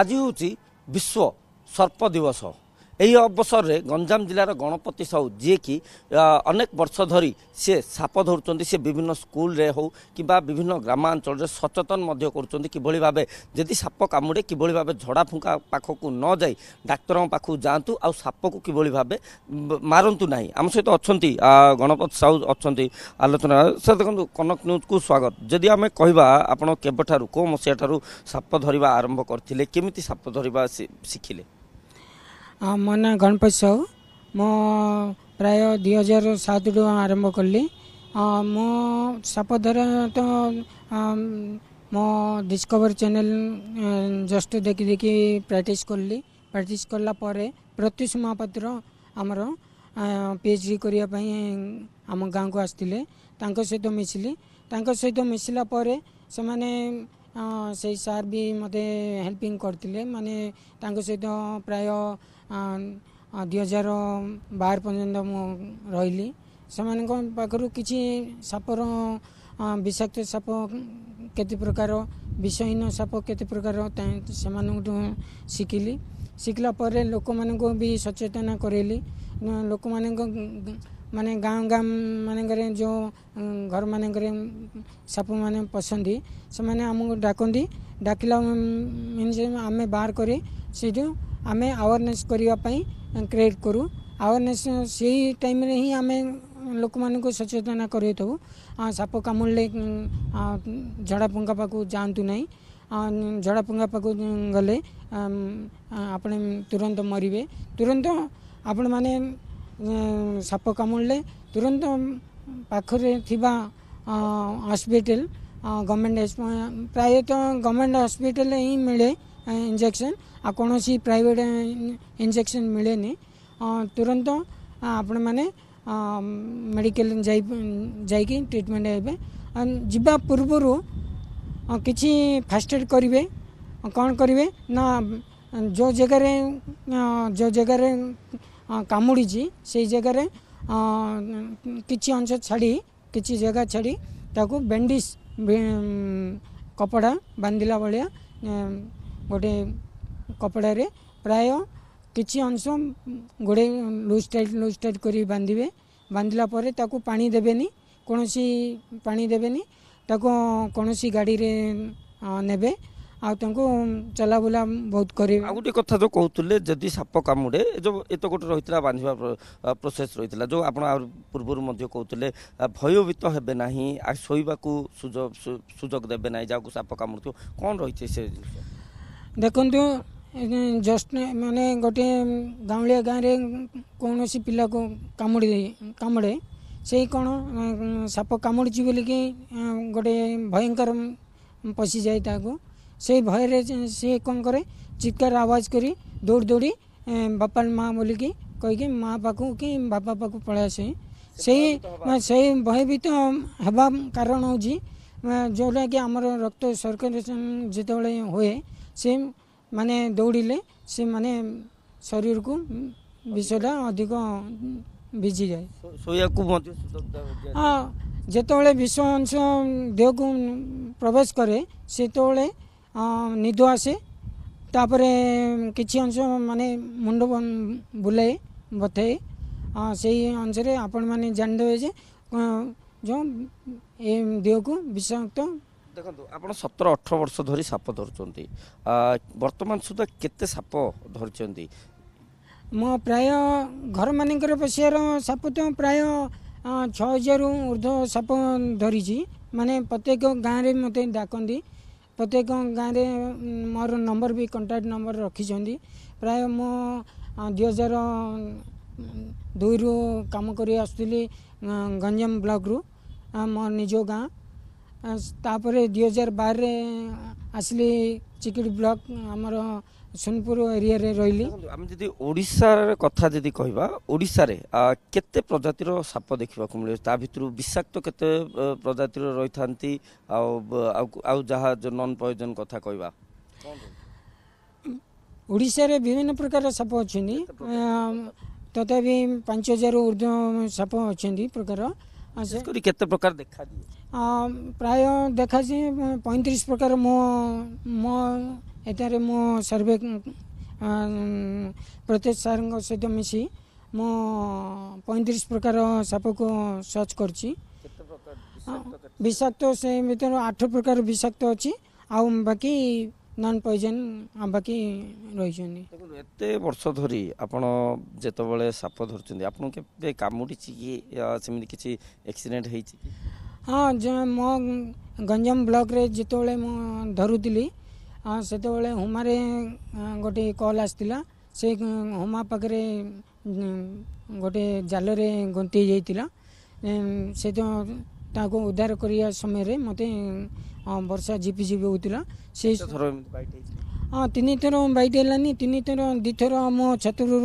ଆଜି ହେଉଛି ବିଶ୍ୱ ସର୍ପ ଦିବସ ଏହି ଅବସରରେ ଗଞ୍ଜାମ ଜିଲ୍ଲାର ଗଣପତି ସାହୁ ଯିଏକି ଅନେକ ବର୍ଷ ଧରି ସେ ସାପ ଧରୁଛନ୍ତି ସେ ବିଭିନ୍ନ ସ୍କୁଲରେ ହେଉ କିମ୍ବା ବିଭିନ୍ନ ଗ୍ରାମାଞ୍ଚଳରେ ସଚେତନ ମଧ୍ୟ କରୁଛନ୍ତି କିଭଳି ଭାବେ ଯଦି ସାପ କାମୁଡ଼େ କିଭଳି ଭାବେ ଝଡ଼ା ଫୁଙ୍କା ପାଖକୁ ନ ଯାଇ ଡାକ୍ତରଙ୍କ ପାଖକୁ ଯାଆନ୍ତୁ ଆଉ ସାପକୁ କିଭଳି ଭାବେ ମାରନ୍ତୁ ନାହିଁ ଆମ ସହିତ ଅଛନ୍ତି ଗଣପତି ସାହୁ ଅଛନ୍ତି ଆଲୋଚନା ସାର୍ ଦେଖନ୍ତୁ କନକ ନ୍ୟୁଜ୍କୁ ସ୍ୱାଗତ ଯଦି ଆମେ କହିବା ଆପଣ କେବେଠାରୁ କେଉଁ ମସିହାଠାରୁ ସାପ ଧରିବା ଆରମ୍ଭ କରିଥିଲେ କେମିତି ସାପ ଧରିବା ଶିଖିଲେ ମୋ ନାଁ ଗଣପତି ସାହୁ ମୁଁ ପ୍ରାୟ ଦୁଇ ହଜାର ସାତରୁ ଆରମ୍ଭ କଲି ମୁଁ ସାପଧାରଣତଃ ମୋ ଡିସ୍କଭର ଚ୍ୟାନେଲ ଜଷ୍ଟ ଦେଖି ଦେଖି ପ୍ରାକ୍ଟିସ୍ କଲି ପ୍ରାକ୍ଟିସ୍ କଲା ପରେ ପ୍ରତ୍ୟୁଷ ମହାପାତ୍ର ଆମର ପି ଏଚ୍ ଡି କରିବା ପାଇଁ ଆମ ଗାଁକୁ ଆସିଥିଲେ ତାଙ୍କ ସହିତ ମିଶିଲି ତାଙ୍କ ସହିତ ମିଶିଲା ପରେ ସେମାନେ ସେଇ ସାର୍ ବି ମୋତେ ହେଲ୍ପିଂ କରିଥିଲେ ମାନେ ତାଙ୍କ ସହିତ ପ୍ରାୟ ଦୁଇ ହଜାର ବାର ପର୍ଯ୍ୟନ୍ତ ମୁଁ ରହିଲି ସେମାନଙ୍କ ପାଖରୁ କିଛି ସାପର ବିଷାକ୍ତ ସାପ କେତେ ପ୍ରକାର ବିଷହୀନ ସାପ କେତେ ପ୍ରକାର ସେମାନଙ୍କଠୁ ଶିଖିଲି ଶିଖିଲା ପରେ ଲୋକମାନଙ୍କୁ ବି ସଚେତନା କରେଇଲି ଲୋକମାନଙ୍କ माने गाँव गाँव ମାନଙ୍କରେ ଯେଉଁ ଘରମାନଙ୍କରେ ସାପମାନେ ପଶନ୍ତି ସେମାନେ ଆମକୁ ଡାକନ୍ତି ଡାକିଲା ମିନ୍ସ ଆମେ ବାହାର କରି ସେଇଠୁ ଆମେ ଆୱାରନେସ୍ କରିବା ପାଇଁ କ୍ରିଏଟ୍ କରୁ ଆୱାରନେସ୍ ସେଇ ଟାଇମ୍ରେ ହିଁ ଆମେ ଲୋକମାନଙ୍କୁ ସଚେତନ କରାଇଥାଉ ସାପ କାମୁଡ଼ିଲେ ଝଡ଼ାପଙ୍କା ପାଖକୁ ଯାଆନ୍ତୁ ନାହିଁ ଝଡ଼ାପଙ୍କା ପାଖକୁ ଗଲେ ଆପଣ ତୁରନ୍ତ ମରିବେ ତୁରନ୍ତ ଆପଣମାନେ साप कामुड़े तुरंत पाखे hospital government private government hospital ही मिले इंजेक्शन आ कौन सी प्राइवेट इंजेक्शन मिले तुरंत आपण मैने मेडिकल जा ट्रिटमेंट हे जा पूर्व कि फास्ट एड करे कौन करे ना जो जगार जो जगार କାମୁଡ଼ିଛି ସେଇ ଜାଗାରେ କିଛି ଅଂଶ ଛାଡ଼ି କିଛି ଜାଗା ଛାଡ଼ି ତାକୁ ବ୍ୟାଣ୍ଡିଜ୍ କପଡ଼ା ବାନ୍ଧିଲା ଭଳିଆ ଗୋଟେ କପଡ଼ାରେ ପ୍ରାୟ କିଛି ଅଂଶ ଗୋଡ଼େଇ ଲୁଜ୍ ଟାଇଟ୍ ଲୁଜ୍ ଟାଇଟ୍ କରି ବାନ୍ଧିବେ ବାନ୍ଧିଲା ପରେ ତାକୁ ପାଣି ଦେବେନି କୌଣସି ପାଣି ଦେବେନି ତାକୁ କୌଣସି ଗାଡ଼ିରେ ନେବେ ଆଉ ତାଙ୍କୁ ଚଲାବୁଲା ବହୁତ କରିବେ ଆଉ ଗୋଟେ କଥା ଯେଉଁ କହୁଥିଲେ ଯଦି ସାପ କାମୁଡ଼େ ଯେଉଁ ଏତେ ଗୋଟେ ରହିଥିଲା ବାନ୍ଧିବା ପ୍ରୋସେସ୍ ରହିଥିଲା ଯେଉଁ ଆପଣ ଆହୁରି ପୂର୍ବରୁ ମଧ୍ୟ କହୁଥିଲେ ଭୟଭୀତ ହେବେ ନାହିଁ ଆଉ ଶୋଇବାକୁ ସୁଯୋଗ ସୁଯୋଗ ଦେବେ ନାହିଁ ଯାହାକୁ ସାପ କାମୁଡ଼ିଥିବ କ'ଣ ରହିଛି ସେ ଜିନିଷ ଦେଖନ୍ତୁ ଜଷ୍ଟ ମାନେ ଗୋଟିଏ ଗାଉଁଳିଆ ଗାଁରେ କୌଣସି ପିଲାକୁ କାମୁଡ଼ି କାମୁଡ଼େ ସେଇ କ'ଣ ସାପ କାମୁଡ଼ିଛି ବୋଲିକି ଗୋଟେ ଭୟଙ୍କର ପଶିଯାଏ ତାହାକୁ ସେଇ ଭୟରେ ସିଏ କ'ଣ କରେ ଚିତ୍କାର ଆୱାଜ କରି ଦୌଡ଼ି ଦୌଡ଼ି ବାପା ମା' ବୋଲିକି କହିକି ମା' ପାଖକୁ କି ବାପା ପାଖକୁ ପଳାଇ ଆସେ ସେଇ ସେଇ ଭୟଭୀତ ହେବା କାରଣ ହେଉଛି ଯେଉଁଟାକି ଆମର ରକ୍ତ ସର୍କୁଲେସନ୍ ଯେତେବେଳେ ହୁଏ ସେ ମାନେ ଦୌଡ଼ିଲେ ସେ ମାନେ ଶରୀରକୁ ବିଷଟା ଅଧିକ ଭିଜିଯାଏ ଶୋଇବାକୁ ମଧ୍ୟ ହଁ ଯେତେବେଳେ ବିଷ ଅଂଶ ଦେହକୁ ପ୍ରବେଶ କରେ ସେତେବେଳେ ନିଦ ଆସେ ତାପରେ କିଛି ଅଂଶ ମାନେ ମୁଣ୍ଡ ବୁଲାଏ ବଥେଇ ସେଇ ଅଂଶରେ ଆପଣମାନେ ଜାଣିଦେବେ ଯେ ଯେଉଁ ଏ ଦେହକୁ ବିଷାକ୍ତ ଦେଖନ୍ତୁ ଆପଣ ସତର ଅଠର ବର୍ଷ ଧରି ସାପ ଧରୁଛନ୍ତି ବର୍ତ୍ତମାନ ସୁଦ୍ଧା କେତେ ସାପ ଧରିଛନ୍ତି ମୁଁ ପ୍ରାୟ ଘରମାନଙ୍କରେ ପଶିବାର ସାପ ତ ପ୍ରାୟ ଛଅ ହଜାରରୁ ଉର୍ଦ୍ଧ୍ୱ ସାପ ଧରିଛି ମାନେ ପ୍ରତ୍ୟେକ ଗାଁରେ ମୋତେ ଡାକନ୍ତି प्रत्येक मोर मम्बर वि कन्ट्याक्ट नम्बर रकिचन प्राय म दुई हजार दुई रुमसु गञ्जाम ब्लकु म निज गाँ तजार बारे ଆସିଲି ଚିକିଡ଼ି ବ୍ଲକ ଆମର ସୋନପୁର ଏରିଆରେ ରହିଲି ଆମେ ଯଦି ଓଡ଼ିଶାର କଥା ଯଦି କହିବା ଓଡ଼ିଶାରେ କେତେ ପ୍ରଜାତିର ସାପ ଦେଖିବାକୁ ମିଳିବ ତା ଭିତରୁ ବିଷାକ୍ତ କେତେ ପ୍ରଜାତିର ରହିଥାନ୍ତି ଆଉ ଆଉ ଯାହା ନନ୍ ପ୍ରୟୋଜନ କଥା କହିବା ଓଡ଼ିଶାରେ ବିଭିନ୍ନ ପ୍ରକାର ସାପ ଅଛନ୍ତି ତଥାପି ପାଞ୍ଚ ହଜାରରୁ ଉର୍ଦ୍ଧ୍ୱ ସାପ ଅଛନ୍ତି ପ୍ରକାର କରି କେତେ ପ୍ରକାର ଦେଖାଦିଏ ପ୍ରାୟ ଦେଖାଯାଏ ପଇଁତିରିଶ ପ୍ରକାର ମୋ ମୋ ଏଠାରେ ମୋ ସର୍ଭେ ପ୍ରତ୍ୟେକ ସାର୍ଙ୍କ ସହିତ ମିଶି ମୁଁ ପଇଁତିରିଶ ପ୍ରକାର ସାପକୁ ସର୍ଚ୍ଚ କରିଛି ବିଷାକ୍ତ ସେ ଭିତରୁ ଆଠ ପ୍ରକାର ବିଷାକ୍ତ ଅଛି ଆଉ ବାକି নন পয়জন আমি রয়েছেন এত বর্ষ ধরে আপনার যেতবে সাপ ধরছেন আপনার কেবে কামুড়িছে কি সেমি কিছু এক্সিডেন্ট হয়েছে হ্যাঁ মো গঞ্জাম ব্লকরে যেতবে ধরুলি সেতবে হুমারে গোটে কল আসছিল সেই হুমা পাখে গোটে জালরে গন্তি যাই সে ତାହାକୁ ଉଦ୍ଧାର କରିବା ସମୟରେ ମୋତେ ବର୍ଷା ଝିପି ଝିପି ହେଉଥିଲା ସେ ଥର ହଁ ତିନିଥର ବାଇଟ୍ ହେଲାନି ତିନିଥର ଦୁଇଥର ମୋ ଛତୁରୁ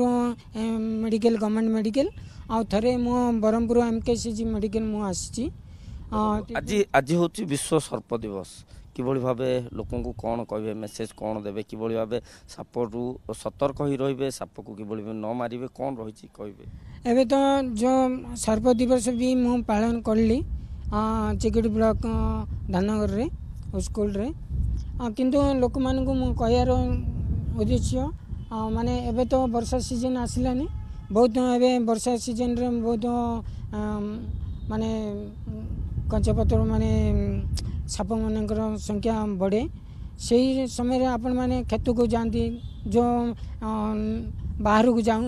ମେଡ଼ିକାଲ ଗଭର୍ଣ୍ଣମେଣ୍ଟ ମେଡ଼ିକାଲ ଆଉ ଥରେ ମୋ Brahmapur M K C G medical ମୁଁ ଆସିଛି ଆଜି ଆଜି ହେଉଛି ବିଶ୍ୱ ସର୍ପ ଦିବସ କିଭଳି ଭାବେ ଲୋକଙ୍କୁ କ'ଣ କହିବେ ମେସେଜ୍ କ'ଣ ଦେବେ କିଭଳି ଭାବେ ସାପରୁ ସତର୍କ ହୋଇ ରହିବେ ସାପକୁ କିଭଳି ଭାବେ ନ ମାରିବେ କ'ଣ ରହିଛି କହିବେ ଏବେ ତ ଯେଉଁ ସର୍ପ ଦିବସ ବି ମୁଁ ପାଳନ କଲି ଚିକିଟି ବ୍ଲକ ଧାନଗରରେ ସ୍କୁଲରେ କିନ୍ତୁ ଲୋକମାନଙ୍କୁ ମୁଁ କହିବାର ଉଦ୍ଦେଶ୍ୟ ମାନେ ଏବେ ତ ବର୍ଷା ସିଜିନ୍ ଆସିଲାନି ବହୁତ ଏବେ ବର୍ଷା ସିଜିନ୍ରେ ବହୁତ ମାନେ କଞ୍ଚାପତ୍ର ମାନେ ସାପମାନଙ୍କର ସଂଖ୍ୟା ବଢ଼େ ସେଇ ସମୟରେ ଆପଣମାନେ କ୍ଷେତକୁ ଯାଆନ୍ତି ଯେଉଁ ବାହାରକୁ ଯାଉ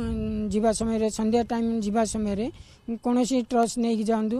ଯିବା ସମୟରେ ସନ୍ଧ୍ୟା ଟାଇମ୍ ଯିବା ସମୟରେ କୌଣସି ଟ୍ରସ୍ ନେଇକି ଯାଆନ୍ତୁ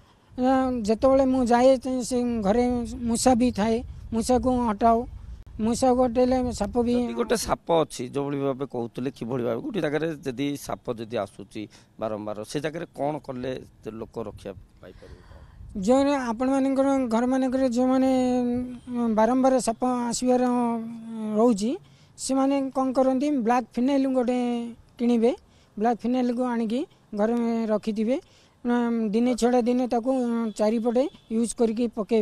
ଯେତେବେଳେ ମୁଁ ଯାଏ ସେ ଘରେ ମୂଷା ବି ଥାଏ ମୂଷାକୁ ହଟାଉ ମୂଷା ଗୋଟେ ସାପ ବି ଗୋଟେ ସାପ ଅଛି ଯେଉଁଭଳି ଭାବେ କହୁଥିଲେ କିଭଳି ଭାବେ ଗୋଟେ ଜାଗାରେ ଯଦି ସାପ ଯଦି ଆସୁଛି ବାରମ୍ବାର ସେ ଜାଗାରେ କ'ଣ କଲେ ଲୋକ ରକ୍ଷା ପାଇପାରିବ ଯେଉଁମାନେ ଆପଣମାନଙ୍କର ଘରମାନଙ୍କରେ ଯେଉଁମାନେ ବାରମ୍ବାର ସାପ ଆସିବାର ରହୁଛି ସେମାନେ କ'ଣ କରନ୍ତି ବ୍ଲାକ୍ ଫିନାଇଲ୍ ଗୋଟେ କିଣିବେ ବ୍ଲାକ୍ ଫିନାଇଲ୍କୁ ଆଣିକି ଘରେ ରଖିଥିବେ दिन छ दिन त युज गरिक पके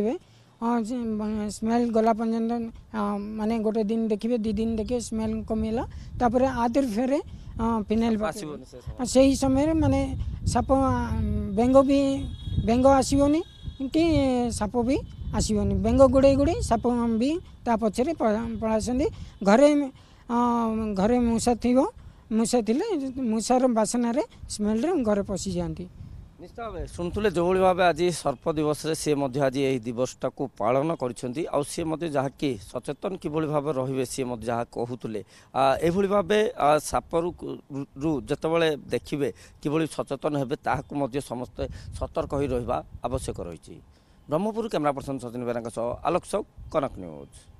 स्मेल गला पर्न्त गोटे दिन देखि दु दिन देखि स्मेल् कमिला तर आदर से फिनाल समय म साप बेङ्गी बेङ्ग आसब कि सापि आसब् बेङ्ग गुड़े साप वि त पलास घरै घर मुसा थियो मूषा थिए मूार बासन स्मेल् घर पसिजा ନିଶ୍ଚିତ ଭାବେ ଶୁଣୁଥିଲେ ଯେଉଁଭଳି ଭାବେ ଆଜି ସର୍ପ ଦିବସରେ ସିଏ ମଧ୍ୟ ଆଜି ଏହି ଦିବସଟାକୁ ପାଳନ କରିଛନ୍ତି ଆଉ ସିଏ ମଧ୍ୟ ଯାହାକି ସଚେତନ କିଭଳି ଭାବେ ରହିବେ ସିଏ ମଧ୍ୟ ଯାହା କହୁଥିଲେ ଏଭଳି ଭାବେ ସାପରୁ ଯେତେବେଳେ ଦେଖିବେ କିଭଳି ସଚେତନ ହେବେ ତାହାକୁ ମଧ୍ୟ ସମସ୍ତେ ସତର୍କ ହୋଇ ରହିବା ଆବଶ୍ୟକ ରହିଛି ବ୍ରହ୍ମପୁର କ୍ୟାମେରା ପର୍ସନ୍ ସଚିନ ବେହେରାଙ୍କ ସହ ଆଲୋକ ସାହୁ କନକ ନ୍ୟୁଜ୍